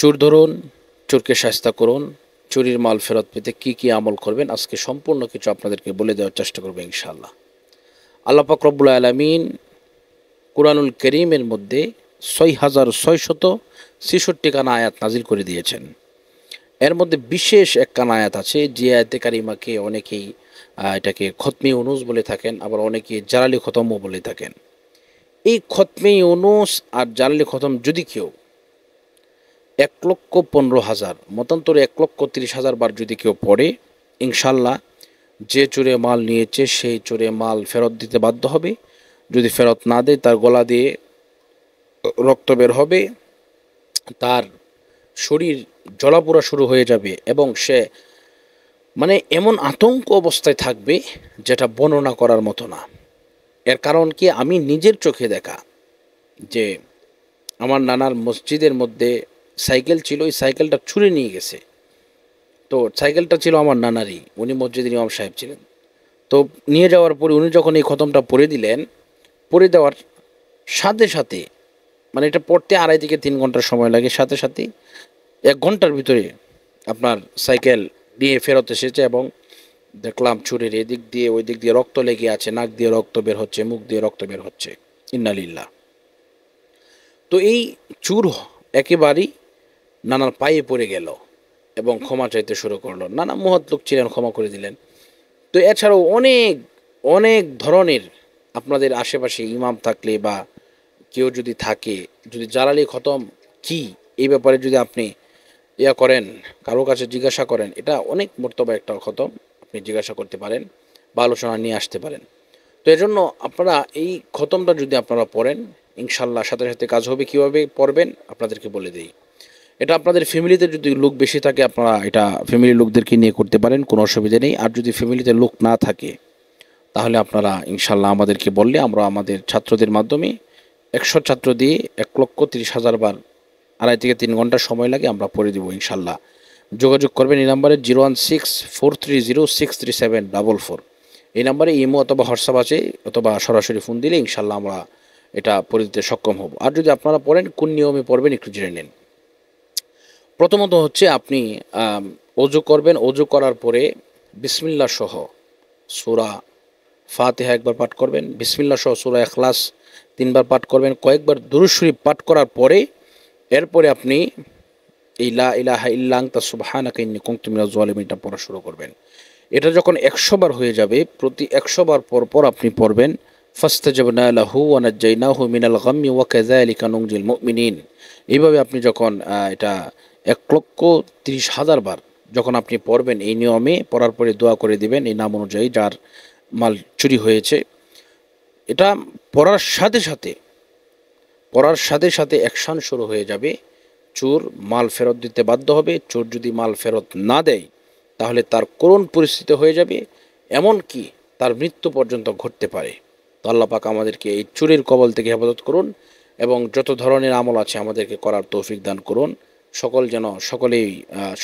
চোর ধরুন চোরকে সাহস্তা করুন চুরির মাল ফেরত পেতে কী কী আমল করবেন আজকে সম্পূর্ণ কিছু আপনাদেরকে বলে দেওয়ার চেষ্টা করবেন ইনশাআল্লাহ আল্লাহ রব্বুল আলমিন কুরআনুল করিমের মধ্যে ছয় হাজার ছয় শত ছিষট্টি কানা আয়াত নাজিল করে দিয়েছেন এর মধ্যে বিশেষ কানা আয়াত আছে যে আয়াতে কারিমাকে অনেকেই এটাকে খতমি অনুস বলে থাকেন আবার অনেকে জালালি খতমও বলে থাকেন এই খতমি অনুস আর জালালি খতম যদি কেউ এক লক্ষ পনেরো হাজার মতান্তরে এক লক্ষ তিরিশ হাজার বার যদি কেউ পড়ে ইনশাল্লাহ যে চোরে মাল নিয়েছে সেই চোরে মাল ফেরত দিতে বাধ্য হবে যদি ফেরত না দেয় তার গলা দিয়ে রক্ত বের হবে তার শরীর জলাপোড়া শুরু হয়ে যাবে এবং সে মানে এমন আতঙ্ক অবস্থায় থাকবে যেটা বর্ণনা করার মতো না এর কারণ কি আমি নিজের চোখে দেখা যে আমার নানার মসজিদের মধ্যে সাইকেল ছিল ওই সাইকেলটা ছুঁড়ে নিয়ে গেছে তো সাইকেলটা ছিল আমার নানারই উনি মসজিদের ইমাম সাহেব ছিলেন তো নিয়ে যাওয়ার পরে উনি যখন এই খতমটা পরে দিলেন পরে দেওয়ার সাথে সাথে মানে এটা পড়তে আড়াই থেকে তিন ঘন্টার সময় লাগে সাথে সাথে এক ঘন্টার ভিতরে আপনার সাইকেল নিয়ে ফেরত এসেছে এবং দেখলাম চুরের এদিক দিয়ে ওই দিক দিয়ে রক্ত লেগে আছে নাক দিয়ে রক্ত বের হচ্ছে মুখ দিয়ে রক্ত বের হচ্ছে ইন্নালিল্লা তো এই চুর একেবারেই নানার পায়ে পড়ে গেল এবং ক্ষমা চাইতে শুরু করলো নানা মহৎ লোক ছিলেন ক্ষমা করে দিলেন তো এছাড়াও অনেক অনেক ধরনের আপনাদের আশেপাশে ইমাম থাকলে বা কেউ যদি থাকে যদি জ্বালালি খতম কি এই ব্যাপারে যদি আপনি ইয়া করেন কারো কাছে জিজ্ঞাসা করেন এটা অনেক মর্তব্য একটা খতম আপনি জিজ্ঞাসা করতে পারেন বা আলোচনা নিয়ে আসতে পারেন তো এজন্য আপনারা এই খতমটা যদি আপনারা পড়েন ইনশাল্লাহ সাথে সাথে কাজ হবে কীভাবে পড়বেন আপনাদেরকে বলে দিই এটা আপনাদের ফ্যামিলিতে যদি লোক বেশি থাকে আপনারা এটা ফ্যামিলির লোকদেরকে নিয়ে করতে পারেন কোনো অসুবিধা নেই আর যদি ফ্যামিলিতে লোক না থাকে তাহলে আপনারা ইনশাল্লাহ আমাদেরকে বললে আমরা আমাদের ছাত্রদের মাধ্যমে একশো ছাত্র দিয়ে এক লক্ষ তিরিশ হাজার বার আড়াই থেকে তিন ঘন্টা সময় লাগে আমরা পড়ে দেবো ইনশাল্লাহ যোগাযোগ করবেন এই নাম্বারে zero one six four three zero six three seven double four এই নাম্বারে ইমো অথবা হোয়াটসঅ্যাপ আছে অথবা সরাসরি ফোন দিলে ইনশাল্লাহ আমরা এটা পড়ে দিতে সক্ষম হব আর যদি আপনারা পড়েন কোন নিয়মে পড়বেন একটু জেনে নিন প্রথমত হচ্ছে আপনি অজু করবেন অজু করার পরে বিসমিল্লা সহ সুরা ফাতেহা একবার পাঠ করবেন বিসমিল্লা সহ সুরা এখলাস তিনবার পাঠ করবেন কয়েকবার দুরুশরীফ পাঠ করার পরে এরপরে আপনি ইলা ইলা ইল্লাং তা সুবাহানাকে নিকুংতুমিরা জোয়ালিমিটা পড়া শুরু করবেন এটা যখন একশো বার হয়ে যাবে প্রতি একশো বার পর পর আপনি পড়বেন ফাস্তাজাবনা লাহু হু মিনাল গাম্মি ওয়া কাযালিকা নুনজিল মুমিনিন এইভাবে আপনি যখন এটা এক লক্ষ তিরিশ হাজার বার যখন আপনি পড়বেন এই নিয়মে পড়ার পরে দোয়া করে দিবেন এই নাম অনুযায়ী যার মাল চুরি হয়েছে এটা পড়ার সাথে সাথে পড়ার সাথে সাথে অ্যাকশান শুরু হয়ে যাবে চোর মাল ফেরত দিতে বাধ্য হবে চোর যদি মাল ফেরত না দেয় তাহলে তার করুণ পরিস্থিতি হয়ে যাবে এমন কি তার মৃত্যু পর্যন্ত ঘটতে পারে তো আল্লাপাক আমাদেরকে এই চুরির কবল থেকে হেফাজত করুন এবং যত ধরনের আমল আছে আমাদেরকে করার তৌফিক দান করুন সকল যেন সকলেই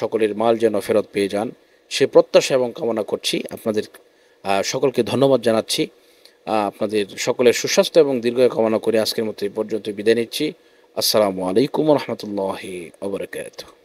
সকলের মাল যেন ফেরত পেয়ে যান সে প্রত্যাশা এবং কামনা করছি আপনাদের সকলকে ধন্যবাদ জানাচ্ছি আপনাদের সকলের সুস্বাস্থ্য এবং দীর্ঘ কামনা করে আজকের মতো এই পর্যন্ত বিদায় নিচ্ছি আসসালামু আলাইকুম রহমতুল্লাহ আবরকাত